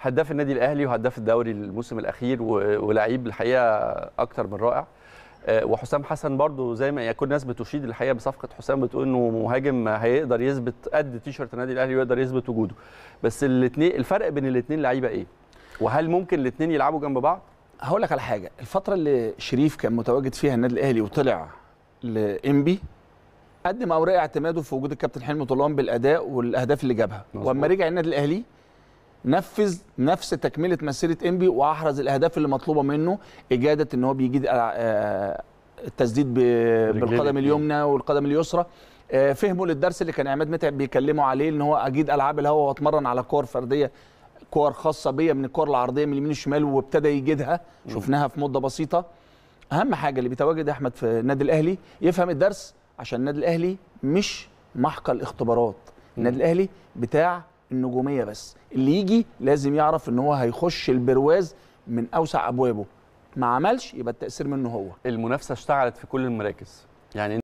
هداف النادي الاهلي وهداف الدوري الموسم الاخير ولاعيب الحقيقه اكتر من رائع آه، وحسام حسن برضو زي ما كل الناس بتشيد الحقيقه بصفقه حسام بتقول انه مهاجم هيقدر يثبت قد تيشرت النادي الاهلي ويقدر يثبت وجوده بس الاثنين الفرق بين الاثنين لعيبه ايه وهل ممكن الاثنين يلعبوا جنب بعض هقول لك على حاجه الفتره اللي شريف كان متواجد فيها النادي الاهلي وطلع لانبي قدم اوراق اعتماده في وجود الكابتن حلمي طولان بالاداء والاهداف اللي جابها واما رجع النادي الاهلي نفذ نفس تكمله مسيره انبي واحرز الاهداف اللي مطلوبه منه اجاده ان هو بيجيد آه، آه، التسديد بالقدم اليمنى والقدم اليسرى آه، فهموا للدرس اللي كان عماد متعب بيكلموا عليه ان هو اجيد العاب الهواء واتمرن على كور فرديه كور خاصه بيا من الكور العرضيه من اليمين الشمال وابتدى يجيدها شفناها في مده بسيطه اهم حاجه اللي بيتواجد احمد في النادي الاهلي يفهم الدرس عشان النادي الاهلي مش محقل اختبارات النادي الاهلي بتاع النجوميه بس اللي يجي لازم يعرف ان هو هيخش البرواز من اوسع ابوابه ما عملش يبقى التاثير منه هو المنافسه اشتعلت في كل المراكز يعني